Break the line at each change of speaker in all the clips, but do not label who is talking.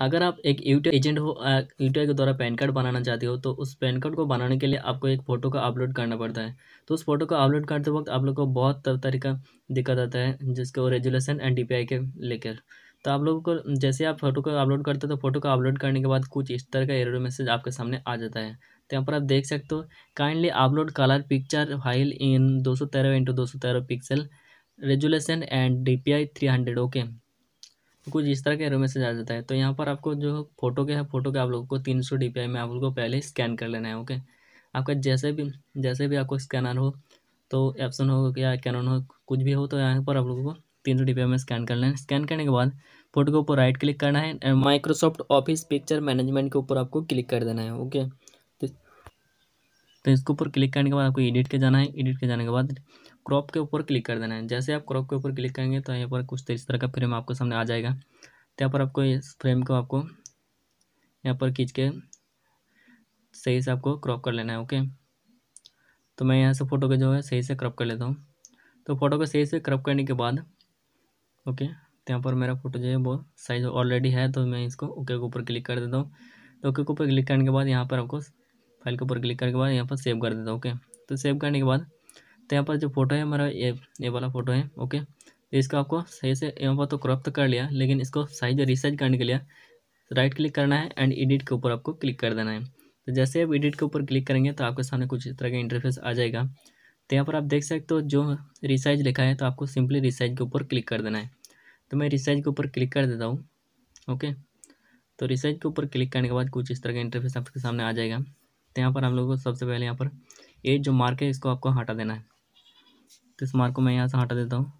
अगर आप एक यूटीआई एजेंट हो यूटीआई के द्वारा पैन कार्ड बनाना चाहते हो तो उस पैन कार्ड को बनाने के लिए आपको एक फ़ोटो का अपलोड करना पड़ता है तो उस फोटो का अपलोड करते वक्त आप लोग को बहुत तरीका दिक्कत आता है वो रेजुलेशन एंड डी के लेकर तो आप लोगों को जैसे आप फोटो को अपलोड करते हो तो फोटो को अपलोड करने के बाद कुछ इस तरह का एरर मैसेज आपके सामने आ जाता है तो यहाँ पर आप देख सकते हो kindly upload colour picture file in दो सौ तेरह इंटू दो सौ तेरह pixel resolution and D P I three hundred okay कुछ इस तरह के एरो मैसेज आ जाता है तो यहाँ पर आपको जो फोटो के है फोटो के आप लोगों को तीन सौ डी पी आई में आप लोग को पहले स्कैन कर लेना है ओके आपका जैसे भी जैसे भी आपको स्कैनर हो तो एप्सन हो या कैनन हो कुछ भी हो तो यहाँ पर आप लोगों को तीन सौ डी में स्कैन कर लेना है स्कैन करने के बाद फोटो के ऊपर राइट क्लिक करना है माइक्रोसॉफ्ट ऑफिस पिक्चर मैनेजमेंट के ऊपर आपको क्लिक कर देना है ओके तो इसके ऊपर क्लिक करने के बाद आपको एडिट के जाना है एडिट के जाने के बाद क्रॉप के ऊपर क्लिक कर देना है जैसे आप क्रॉप के ऊपर क्लिक करेंगे तो यहाँ पर कुछ इस तरह का फ्रेम आपको सामने आ जाएगा तो यहाँ पर आपको इस फ्रेम को आपको यहाँ पर खींच के सही से आपको क्रॉप कर लेना है ओके तो मैं यहाँ से फ़ोटो को जो है सही से क्रॉप कर लेता हूँ तो फ़ोटो को सही से क्रॉप करने के बाद ओके तो यहाँ पर मेरा फ़ोटो जो है वो साइज़ ऑलरेडी है तो मैं इसको ओके के ऊपर क्लिक कर देता हूँ तो ओके के ऊपर क्लिक करने के बाद यहाँ पर आपको फाइल के ऊपर क्लिक करने के बाद यहाँ पर सेव कर देता हूँ ओके तो सेव करने के बाद तो यहाँ पर जो फोटो है हमारा ये ये वाला फोटो है ओके तो इसको आपको सही से यहाँ पर तो क्रॉप तो कर लिया लेकिन इसको साइज रिसाइज करने के लिए राइट क्लिक करना है एंड एडिट के ऊपर आपको क्लिक कर देना है तो जैसे आप एडिट के ऊपर क्लिक करेंगे तो आपके सामने कुछ इस तरह का इंटरफेस आ जाएगा तो यहाँ पर आप देख सकते हो जो रिसाइज लिखा है तो आपको सिंपली रिसाइज के ऊपर क्लिक कर देना है तो मैं रिसाइज के ऊपर क्लिक कर देता हूँ ओके तो रिसाइज के ऊपर क्लिक करने के बाद कुछ इस तरह का इंटरफेस आपके सामने आ जाएगा तो यहाँ पर आप लोगों को सबसे पहले यहाँ पर ये जो मार्क है इसको आपको हटा देना है तो इस मार्क को मैं यहाँ से हटा देता हूँ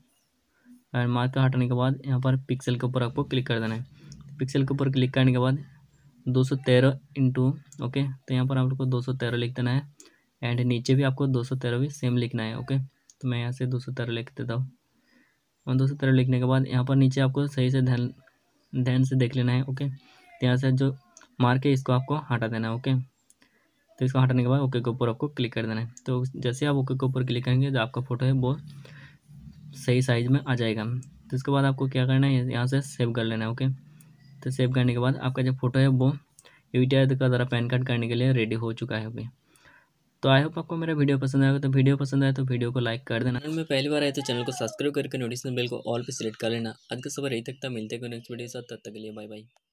और मार्क हटाने के बाद यहाँ पर पिक्सल के ऊपर आपको क्लिक कर देना है पिक्सल के ऊपर क्लिक करने के बाद दो सौ तेरह इंटू ओके तो यहाँ पर आप लोग को दो सौ तेरह लिख देना है एंड नीचे भी आपको दो सौ तेरह भी सेम लिखना है ओके तो मैं यहाँ से दो सौ तेरह लिख देता हूँ और दो सौ तेरह लिखने के बाद यहाँ पर नीचे आपको सही से ध्यान ध्यान से देख लेना है ओके तो यहाँ से जो मार्क है इसको आपको हटा देना है ओके तो इसको हटाने के बाद ओके के ऊपर आपको क्लिक कर देना है तो जैसे आप ओके के ऊपर क्लिक करेंगे तो आपका फ़ोटो है वो सही साइज़ में आ जाएगा तो इसके बाद आपको क्या करना है यहाँ से सेव कर लेना है ओके तो सेव करने के बाद आपका जो फ़ोटो है वो यू टी आई का द्वारा पैन कार्ड करने के लिए रेडी हो चुका है ओके तो आई होप आपको मेरा वीडियो पसंद आएगा तो वीडियो पसंद आए तो वीडियो को लाइक कर देना चैनल में पहली बार आए तो चैनल को सब्सक्राइब करके नोटिफिकेशन बेल को ऑल पे सेलेक्ट कर लेना आज के सवार यही तक था मिलते हैं नेक्स्ट वीडियो के साथ तब तक के लिए बाय बाय